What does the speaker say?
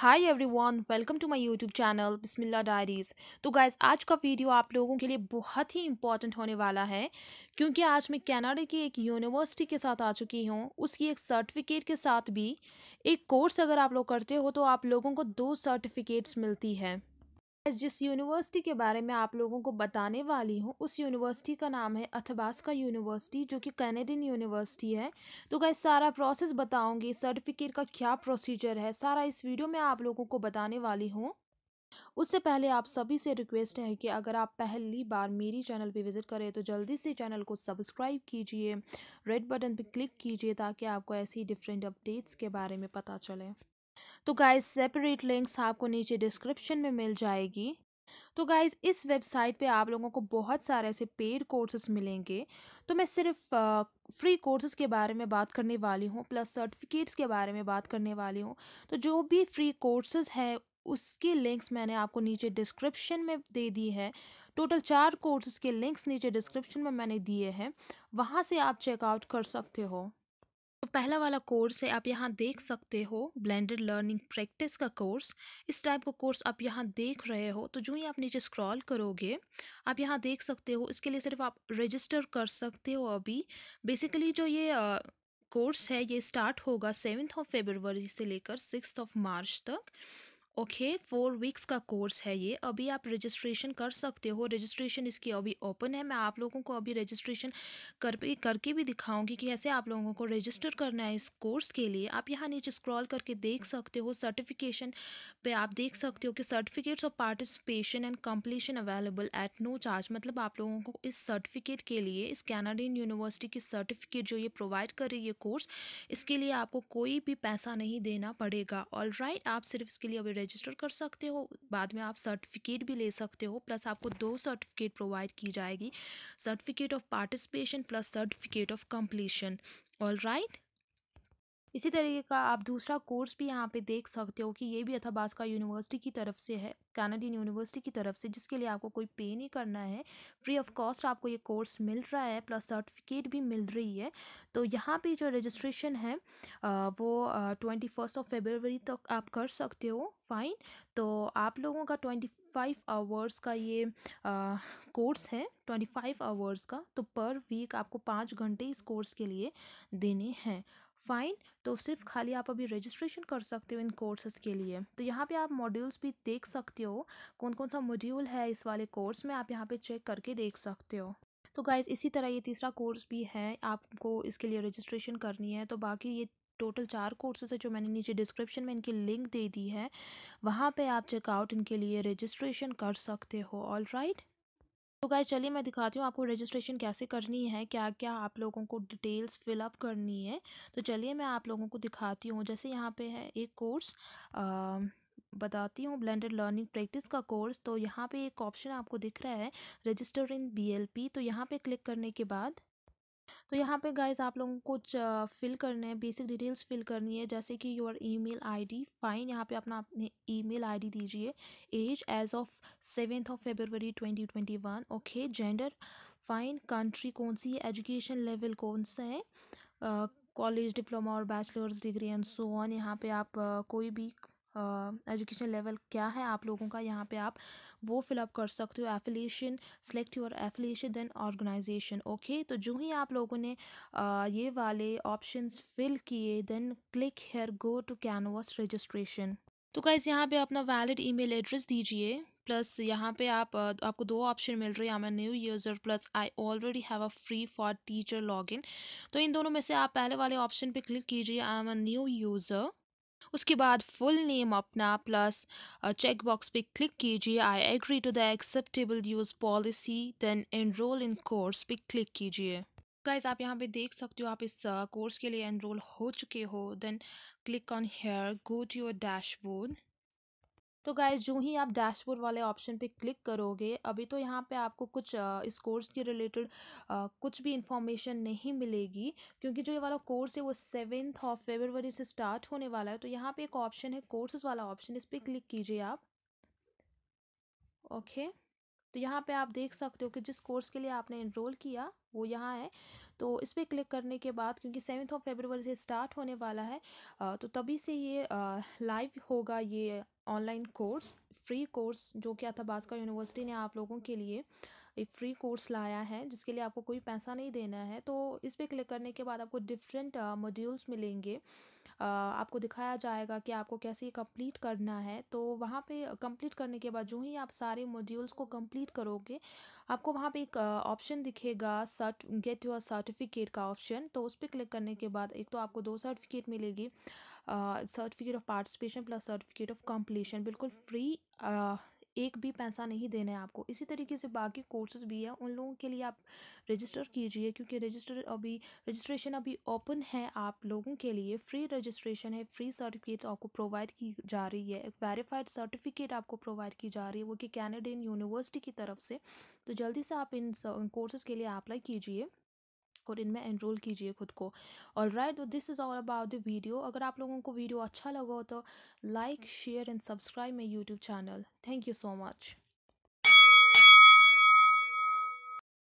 High everyone welcome to my YouTube channel Bismillah diaries तो guys आज का video आप लोगों के लिए बहुत ही इम्पॉर्टेंट होने वाला है क्योंकि आज मैं कैनाडा की एक यूनिवर्सिटी के साथ आ चुकी हूँ उसकी एक सर्टिफिकेट के साथ भी एक कोर्स अगर आप लोग करते हो तो आप लोगों को दो सर्टिफिकेट्स मिलती है जिस यूनिवर्सिटी के बारे में आप लोगों को बताने वाली हूँ उस यूनिवर्सिटी का नाम है अथबास्का यूनिवर्सिटी जो कि कैनेडियन यूनिवर्सिटी है तो गैस सारा प्रोसेस बताऊँगी सर्टिफिकेट का क्या प्रोसीजर है सारा इस वीडियो में आप लोगों को बताने वाली हूँ उससे पहले आप सभी से रिक्वेस्ट है कि अगर आप पहली बार मेरी चैनल पर विज़िट करें तो जल्दी से चैनल को सब्सक्राइब कीजिए रेड बटन पर क्लिक कीजिए ताकि आपको ऐसी डिफरेंट अपडेट्स के बारे में पता चले तो गाइज सेपरेट लिंक्स आपको नीचे डिस्क्रिप्शन में मिल जाएगी तो गाइज़ इस वेबसाइट पे आप लोगों को बहुत सारे ऐसे पेड कोर्सेज मिलेंगे तो मैं सिर्फ फ्री कोर्सेज के बारे में बात करने वाली हूँ प्लस सर्टिफिकेट्स के बारे में बात करने वाली हूँ तो जो भी फ्री कोर्सेज हैं उसके लिंक्स मैंने आपको नीचे डिस्क्रिप्शन में दे दी है टोटल चार कोर्सेज के लिंक्स नीचे डिस्क्रिप्शन में मैंने दिए हैं वहाँ से आप चेकआउट कर सकते हो तो पहला वाला कोर्स है आप यहाँ देख सकते हो ब्लेंडेड लर्निंग प्रैक्टिस का कोर्स इस टाइप का कोर्स आप यहाँ देख रहे हो तो जो ही आप नीचे स्क्रॉल करोगे आप यहाँ देख सकते हो इसके लिए सिर्फ आप रजिस्टर कर सकते हो अभी बेसिकली जो ये आ, कोर्स है ये स्टार्ट होगा सेवन्थ ऑफ फेबरवरी से लेकर सिक्स ऑफ मार्च तक ओके फोर वीक्स का कोर्स है ये अभी आप रजिस्ट्रेशन कर सकते हो रजिस्ट्रेशन इसकी अभी ओपन है मैं आप लोगों को अभी रजिस्ट्रेशन कर करके भी दिखाऊंगी कि कैसे आप लोगों को रजिस्टर करना है इस कोर्स के लिए आप यहाँ नीचे स्क्रॉल करके देख सकते हो सर्टिफिकेशन पे आप देख सकते हो कि certificates of participation and completion available at no charge मतलब आप लोगों को इस सर्टिफिकेट के लिए इस कैनाडियन यूनिवर्सिटी की सर्टिफिकेट जो ये प्रोवाइड कर रही है कोर्स इसके लिए आपको कोई भी पैसा नहीं देना पड़ेगा ऑल आप सिर्फ इसके लिए अभी रजिस्टर कर सकते हो बाद में आप सर्टिफिकेट भी ले सकते हो प्लस आपको दो सर्टिफिकेट प्रोवाइड की जाएगी certificate of participation plus certificate of completion all right इसी तरीके का आप दूसरा कोर्स भी यहाँ पे देख सकते हो कि ये भी अथाबास्का यूनिवर्सिटी की तरफ से है कैनेडियन यूनिवर्सिटी की तरफ से जिसके लिए आपको कोई पे नहीं करना है फ्री ऑफ कॉस्ट आपको ये कोर्स मिल रहा है प्लस सर्टिफिकेट भी मिल रही है तो यहाँ पे जो रजिस्ट्रेशन है वो ट्वेंटी फर्स्ट ऑफ फेबरवरी तक आप कर सकते हो फाइन तो आप लोगों का ट्वेंटी फाइव आवर्स का ये कोर्स है ट्वेंटी फाइव आवर्स का तो पर वीक आपको पाँच घंटे इस कोर्स के लिए देने हैं फ़ाइन तो सिर्फ खाली आप अभी रजिस्ट्रेशन कर सकते हो इन कोर्सेज़ के लिए तो यहाँ पे आप मॉड्यूल्स भी देख सकते हो कौन कौन सा मॉड्यूल है इस वाले कोर्स में आप यहाँ पे चेक करके देख सकते हो तो गाइज़ इसी तरह ये तीसरा कोर्स भी है आपको इसके लिए रजिस्ट्रेशन करनी है तो बाकी ये टोटल चार कोर्सेज है जो मैंने नीचे डिस्क्रिप्शन में इनकी लिंक दे दी है वहाँ पे आप चेकआउट इनके लिए रजिस्ट्रेशन कर सकते हो ऑल राइट तो गाय चलिए मैं दिखाती हूँ आपको रजिस्ट्रेशन कैसे करनी है क्या क्या आप लोगों को डिटेल्स फिलअप करनी है तो चलिए मैं आप लोगों को दिखाती हूँ जैसे यहाँ पे है एक कोर्स आ, बताती हूँ ब्लेंडेड लर्निंग प्रैक्टिस का कोर्स तो यहाँ पे एक ऑप्शन आपको दिख रहा है रजिस्टर इन बीएलपी तो यहाँ पे क्लिक करने के बाद तो यहाँ पे गाइज आप लोगों को फिल करने हैं बेसिक डिटेल्स फिल करनी है जैसे कि योर ईमेल आईडी फाइन यहाँ पे अपना अपने ईमेल आईडी दीजिए age age of seventh of February twenty twenty one okay gender fine country कौन सी है एजुकेशन लेवल कौन सा है कॉलेज डिप्लोमा और bachelors degree and so on यहाँ पे आप uh, कोई भी एजुकेशन लेवल क्या है आप लोगों का यहाँ पे आप वो फिलअप कर सकते हो affiliation select your affiliation then organisation okay तो जो ही आप लोगों ने uh, ये वाले ऑप्शंस फिल किए then click here go to Canvas registration तो गाइज यहाँ पे अपना वैलिड ईमेल एड्रेस दीजिए प्लस यहाँ पे आप आपको दो ऑप्शन मिल रही है I'm new user plus I already have a free for teacher login तो इन दोनों में से आप पहले वाले ऑप्शन पे क्लिक कीजिए I am a new user उसके बाद फुल नेम अपना प्लस चेक बॉक्स पे क्लिक कीजिए I agree to the acceptable use policy then enrol in course पे क्लिक कीजिए गाइज आप यहाँ पे देख सकते हो आप इस कोर्स के लिए एनरोल हो चुके हो then click on here go to your dashboard तो गाइज जो ही आप डैशबोर्ड वाले ऑप्शन पे क्लिक करोगे अभी तो यहाँ पे आपको कुछ इस कोर्स के रिलेटेड कुछ भी इन्फॉर्मेशन नहीं मिलेगी क्योंकि जो ये वाला कोर्स है वो सेवेंथ ऑफ फेबरवरी से स्टार्ट होने वाला है तो यहाँ पे एक ऑप्शन है कोर्सेज वाला ऑप्शन इस पर क्लिक कीजिए आप ओके okay. तो यहाँ पे आप देख सकते हो कि जिस कोर्स के लिए आपने इनरोल किया वो यहाँ है तो इस पर क्लिक करने के बाद क्योंकि सेवन्थ ऑफ फेबरवरी से स्टार्ट होने वाला है तो तभी से ये लाइव होगा ये ऑनलाइन कोर्स फ्री कोर्स जो कि अथाबास्का यूनिवर्सिटी ने आप लोगों के लिए एक फ्री कोर्स लाया है जिसके लिए आपको कोई पैसा नहीं देना है तो इस पर क्लिक करने के बाद आपको डिफरेंट मॉड्यूल्स मिलेंगे आपको दिखाया जाएगा कि आपको कैसे कंप्लीट करना है तो वहाँ पे कंप्लीट करने के बाद जो ही आप सारे मॉड्यूल्स को कंप्लीट करोगे आपको वहाँ पे एक ऑप्शन दिखेगा सर्ट गेट योर सर्टिफिकेट का ऑप्शन तो उस पर क्लिक करने के बाद एक तो आपको दो सर्टिफिकेट मिलेगी certificate of participation plus certificate of completion बिल्कुल फ्री एक भी पैसा नहीं देना है आपको इसी तरीके से बाकी कोर्सेज भी है उन लोगों के लिए आप रजिस्टर कीजिए क्योंकि रजिस्टर अभी रजिस्ट्रेशन अभी ओपन है आप लोगों के लिए फ्री रजिस्ट्रेशन है फ्री सर्टिफिकेट आपको प्रोवाइड की जा रही है वेरीफाइड सर्टिफिकेट आपको प्रोवाइड की जा रही है वो कि कैनेडियन यूनिवर्सिटी की तरफ से तो जल्दी से आप इन कोर्सेज़ के लिए अप्लाई कीजिए और इनमें एनरोल कीजिए खुद को और राइट तो this is all about the video अगर आप लोगों को वीडियो अच्छा लगा हो तो like share and subscribe my YouTube channel thank you so much